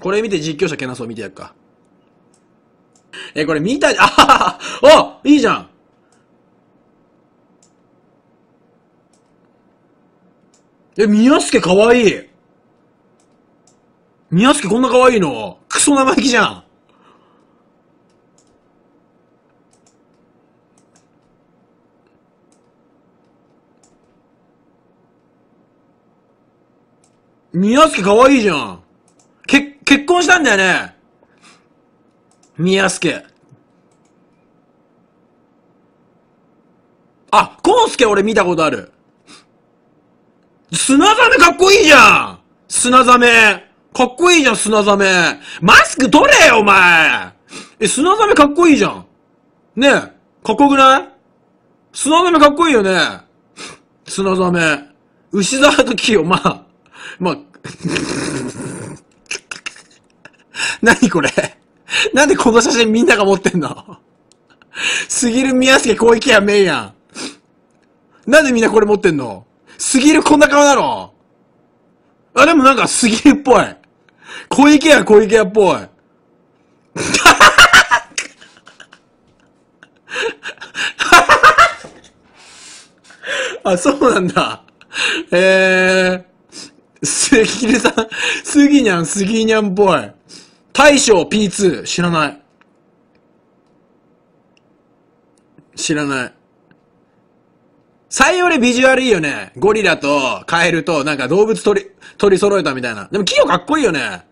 これ見て実況者けなそう見てやっか。え、これ見た、あははおいいじゃんえ、宮助かわいい宮助こんなかわいいのクソ生意気じゃん宮助かわいいじゃん婚したんだよね宮助。あ、コウスケ俺見たことある。砂ザメかっこいいじゃん砂ザメ。かっこいいじゃん、砂ザメ。マスク取れよ、お前え、砂ザメかっこいいじゃん。ねえ、かっこよくない砂ザメかっこいいよね。砂ザメ。牛沢とをまあ、まあ、何これなんでこの写真みんなが持ってんのすぎる宮助小池やめんやん。なんでみんなこれ持ってんのすぎるこんな顔だろあ、でもなんかすぎるっぽい。小池や小池やっぽい。あ、そうなんだ。えー、ぎるさん、すぎにゃん、すぎにゃんっぽい。大将 P2、知らない。知らない。最俺ビジュアルいいよね。ゴリラとカエルとなんか動物取り、取り揃えたみたいな。でも企業かっこいいよね。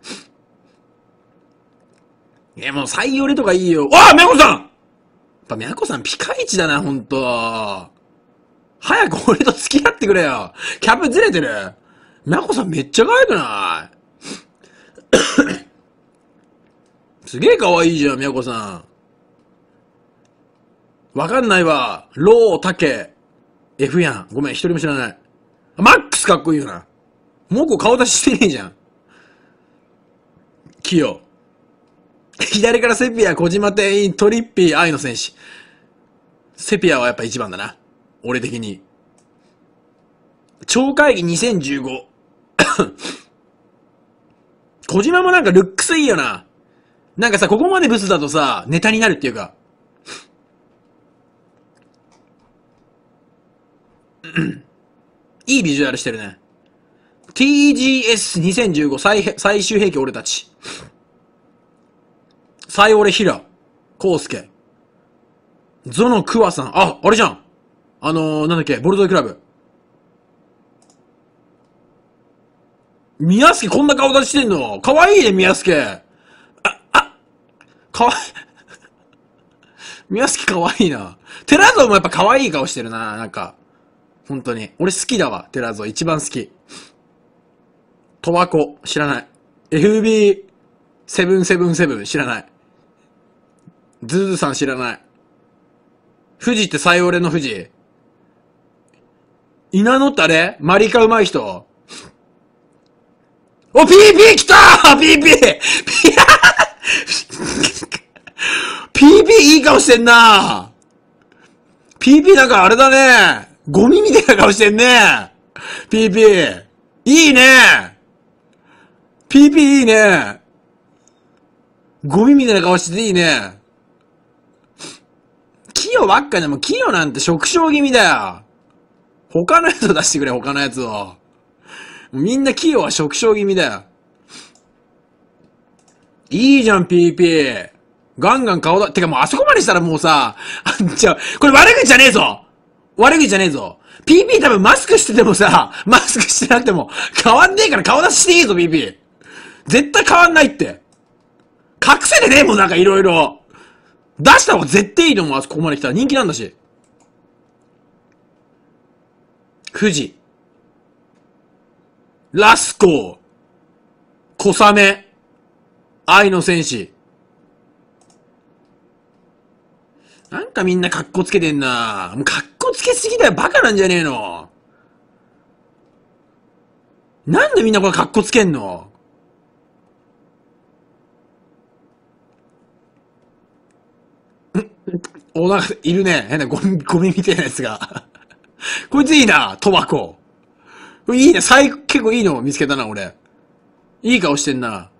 いやもう最俺とかいいよ。ああみやこさんやっぱみやこさんピカイチだな、ほんと。早く俺と付き合ってくれよ。キャップずれてるみやこさんめっちゃ可愛くないすげえ可愛いじゃん、みやこさん。わかんないわ。ロー、タケ、F やん。ごめん、一人も知らない。マックスかっこいいよな。もう顔出ししてねえじゃん。キヨ。左からセピア、小島店員、トリッピー、愛の戦士。セピアはやっぱ一番だな。俺的に。超会議2015。小島もなんかルックスいいよな。なんかさ、ここまでブスだとさ、ネタになるっていうか。いいビジュアルしてるね。TGS2015 最最終兵器俺たち。最俺ヒラ、コウスケ。ゾノクワさん。あ、あれじゃん。あのー、なんだっけ、ボルトイクラブ。宮助こんな顔立ちしてんの。かわいいね、宮助。かわい宮崎かわいいな。寺蔵もやっぱかわいい顔してるな、なんか。本当に。俺好きだわ、寺蔵。一番好き。トバコ、知らない。FB777、知らない。ズズさん知らない。富士って最俺の富士。稲のたれマリカうまい人。お、ピーピー来たーピーピーピーしてんな !PP なんかあれだねゴミみたいな顔してんね !PP! いいね !PP いいねゴミみたいな顔してていいね器用ばっかでも器用なんて食傷気味だよ他のやつを出してくれ、他のやつを。みんな器用は食傷気味だよ。いいじゃん、PP。ガンガン顔だ。てかもうあそこまでしたらもうさ、あんちゃ、これ悪口じゃねえぞ悪口じゃねえぞ !PP 多分マスクしててもさ、マスクしてなくても、変わんねえから顔出ししていいぞ PP! 絶対変わんないって。隠せてねえもんなんかいろいろ。出した方が絶対いいと思う、あそこまで来たら。人気なんだし。富士。ラスコー。小雨。愛の戦士。なんかみんな格好つけてんな。もう格好つけすぎだよ。バカなんじゃねえの。なんでみんなこれ格好つけんのお、なんか、いるね。変なゴミ、ゴミみたいなやつが。こいついいな、トバコ。これいいな、最、結構いいの見つけたな、俺。いい顔してんな。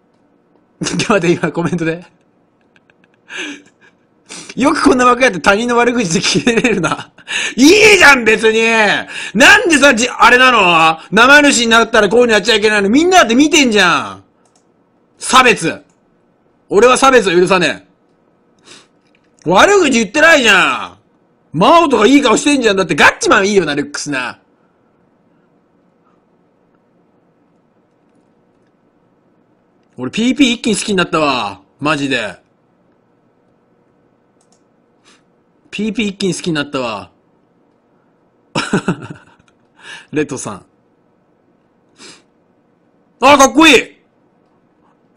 待って、今コメントで。よくこんな若いと他人の悪口で切れれるな。いいじゃん、別になんでさ、あれなの生主になったらこういうのやっちゃいけないのみんなだって見てんじゃん差別俺は差別を許さねえ。悪口言ってないじゃん魔王とかいい顔してんじゃん。だってガッチマンいいよな、ルックスな。俺 PP 一気に好きになったわ。マジで。PP 一気に好きになったわ。レトさん。あ、かっこいい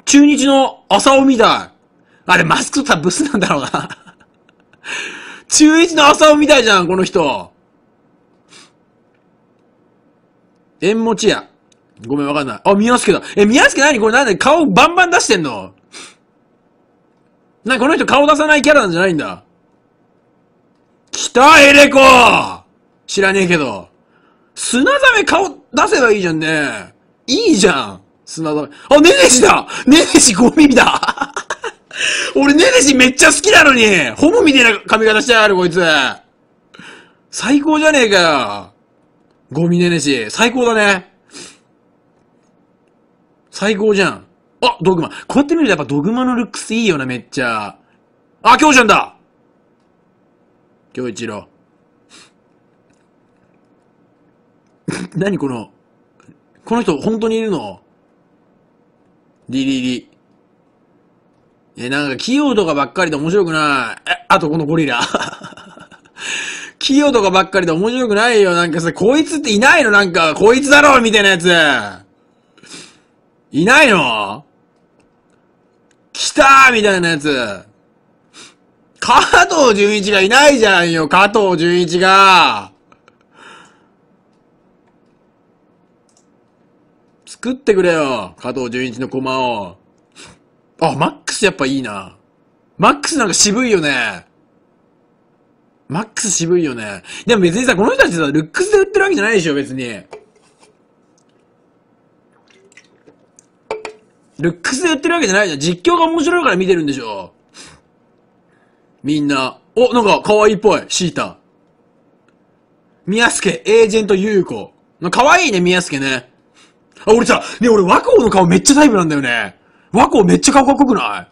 中日の朝尾みたい。あれ、マスクとたブスなんだろうな 中日の朝尾みたいじゃん、この人。縁持ちや。ごめん、わかんない。あ、宮助だ。え、宮助何これなんで顔バンバン出してんのなこの人顔出さないキャラなんじゃないんだ。たエレコ知らねえけど。砂ザメ顔出せばいいじゃんね。いいじゃん。砂ザメ。あ、ネネシだネネシゴミだ 俺ネネシめっちゃ好きなのにホモみたいな髪型してやがるこいつ。最高じゃねえかよ。ゴミネネシ。最高だね。最高じゃん。あ、ドグマ。こうやって見るとやっぱドグマのルックスいいよな、めっちゃ。あ、京ちゃんだ京一郎。何この、この人本当にいるのリリリ。え、なんか器用とかばっかりで面白くない。え、あとこのゴリラ。器用とかばっかりで面白くないよ。なんかさ、こいつっていないのなんか、こいつだろみたいなやつ。いないの来たーみたいなやつ。加藤純一がいないじゃんよ、加藤純一が。作ってくれよ、加藤純一の駒を。あ、マックスやっぱいいな。マックスなんか渋いよね。マックス渋いよね。でも別にさ、この人たちさ、ルックスで売ってるわけじゃないでしょ、別に。ルックスで売ってるわけじゃないじゃん。実況が面白いから見てるんでしょ。みんな。お、なんか、可愛いっぽい。シータ。宮助、エージェント優子。可愛いね、宮助ね。あ、俺さ、ね、俺、和光の顔めっちゃタイプなんだよね。和光めっちゃ顔かっこよくない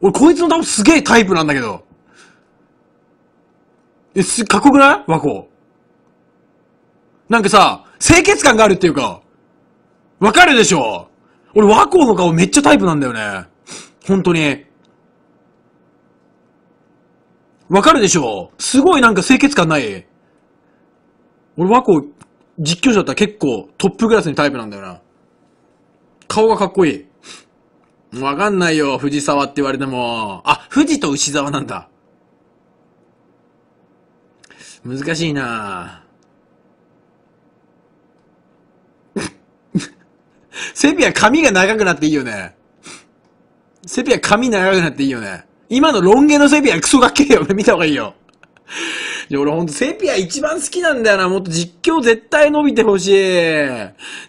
俺、こいつの顔すげえタイプなんだけど。え、す、かっこよくない和光。なんかさ、清潔感があるっていうか、わかるでしょ俺、和光の顔めっちゃタイプなんだよね。本当に。わかるでしょすごいなんか清潔感ない俺和光実況者だったら結構トップクラスにタイプなんだよな。顔がかっこいい。わかんないよ、藤沢って言われても。あ、藤と牛沢なんだ。難しいな セピア髪が長くなっていいよね。セピア髪長くなっていいよね。今のロン毛のセピアクソガッけよ。見た方がいいよ。俺ほんとセピア一番好きなんだよな。もっと実況絶対伸びてほしい。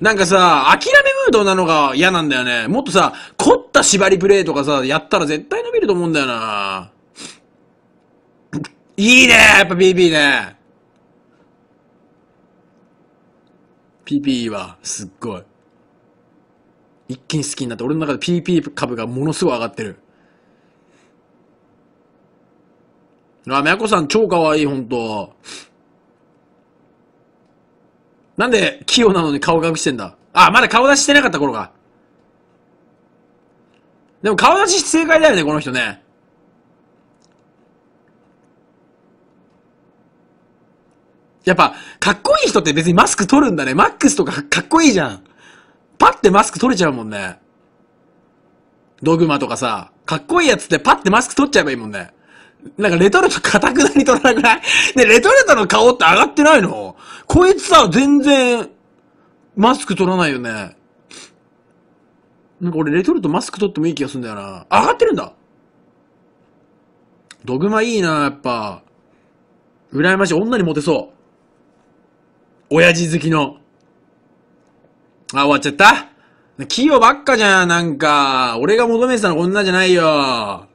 なんかさ、諦めムードなのが嫌なんだよね。もっとさ、凝った縛りプレイとかさ、やったら絶対伸びると思うんだよな。いいねやっぱ BB ね。PP は、すっごい。一気に好きになって、俺の中で PP 株がものすごい上がってる。あ、みやこさん超かわいい、ほんと。なんで、器用なのに顔隠してんだあ、まだ顔出ししてなかった頃か。でも顔出し正解だよね、この人ね。やっぱ、かっこいい人って別にマスク取るんだね。マックスとかかっこいいじゃん。パッてマスク取れちゃうもんね。ドグマとかさ、かっこいいやつってパッてマスク取っちゃえばいいもんね。なんかレトルトかくなに取らなくないで、レトルトの顔って上がってないのこいつさ、全然、マスク取らないよね。なんか俺レトルトマスク取ってもいい気がするんだよな。上がってるんだドグマいいな、やっぱ。羨ましい。女にモテそう。親父好きの。あ、終わっちゃった。器用ばっかじゃん、なんか。俺が求めてたのこんなじゃないよ。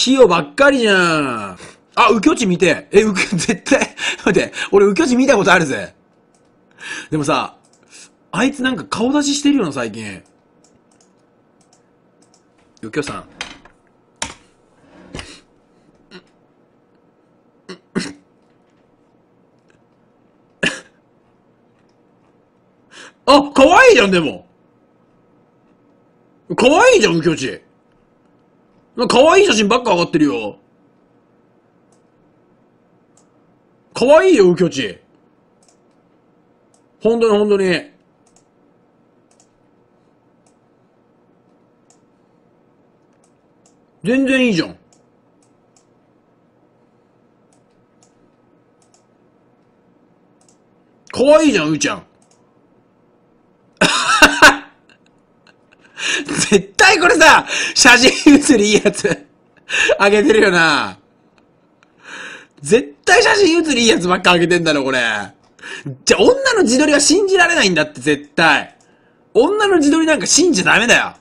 費用ばっかりじゃん。あ、右京地見て。え、右、絶対、待って、俺右京地見たことあるぜ。でもさ、あいつなんか顔出ししてるよな、最近。右京さん。あ、可愛いじゃん、でも。可愛いじゃん、右京地。可愛い写真ばっか上がってるよ。可愛いよ、右京地。本当に本当に。全然いいじゃん。可愛いじゃん、うーちゃん。絶対これさ、写真写りいいやつ、あげてるよな。絶対写真写りいいやつばっかあげてんだろ、これ。じゃ、女の自撮りは信じられないんだって、絶対。女の自撮りなんか信じちゃダメだよ。